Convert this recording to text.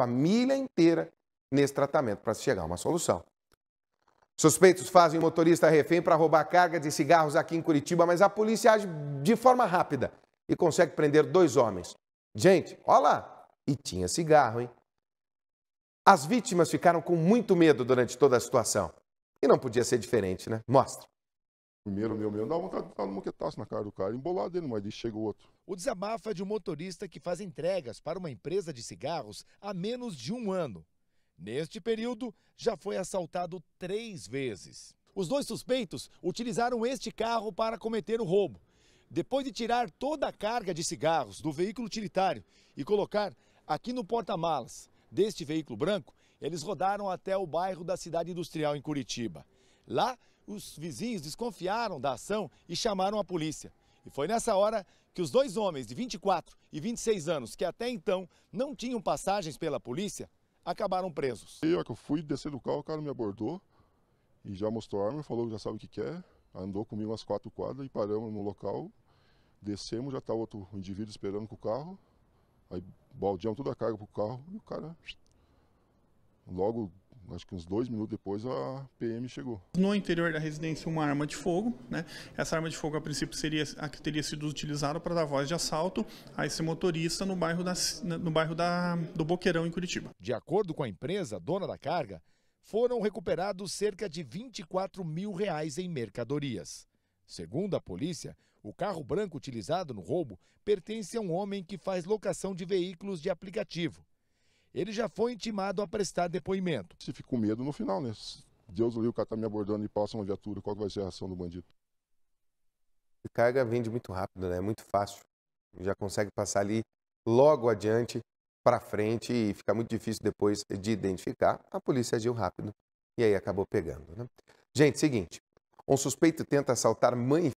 família inteira nesse tratamento para se chegar a uma solução. Suspeitos fazem o motorista refém para roubar carga de cigarros aqui em Curitiba, mas a polícia age de forma rápida e consegue prender dois homens. Gente, olha lá! E tinha cigarro, hein? As vítimas ficaram com muito medo durante toda a situação. E não podia ser diferente, né? Mostra. Primeiro meu meu, dá vontade de dar um moquetaço na cara do cara, embolado ele, mas chega o outro. O desabafo é de um motorista que faz entregas para uma empresa de cigarros há menos de um ano. Neste período, já foi assaltado três vezes. Os dois suspeitos utilizaram este carro para cometer o roubo. Depois de tirar toda a carga de cigarros do veículo utilitário e colocar aqui no porta-malas deste veículo branco, eles rodaram até o bairro da Cidade Industrial, em Curitiba. Lá, os vizinhos desconfiaram da ação e chamaram a polícia. E foi nessa hora que os dois homens de 24 e 26 anos, que até então não tinham passagens pela polícia, acabaram presos. Eu que eu fui descer do carro, o cara me abordou e já mostrou a arma, falou que já sabe o que quer, é. andou comigo umas quatro quadras e paramos no local, descemos, já está outro indivíduo esperando com o carro, aí baldeamos toda a carga pro carro e o cara logo acho que uns dois minutos depois a PM chegou. No interior da residência, uma arma de fogo, né? Essa arma de fogo, a princípio, seria a que teria sido utilizada para dar voz de assalto a esse motorista no bairro, da, no bairro da, do Boqueirão, em Curitiba. De acordo com a empresa, dona da carga, foram recuperados cerca de 24 mil reais em mercadorias. Segundo a polícia, o carro branco utilizado no roubo pertence a um homem que faz locação de veículos de aplicativo. Ele já foi intimado a prestar depoimento. Se fica com medo no final, né? Deus livre, o cara tá me abordando e passa uma viatura, qual vai ser a reação do bandido? Carga vende muito rápido, né? É muito fácil. Já consegue passar ali logo adiante para frente e fica muito difícil depois de identificar. A polícia agiu rápido e aí acabou pegando, né? Gente, seguinte, um suspeito tenta assaltar mãe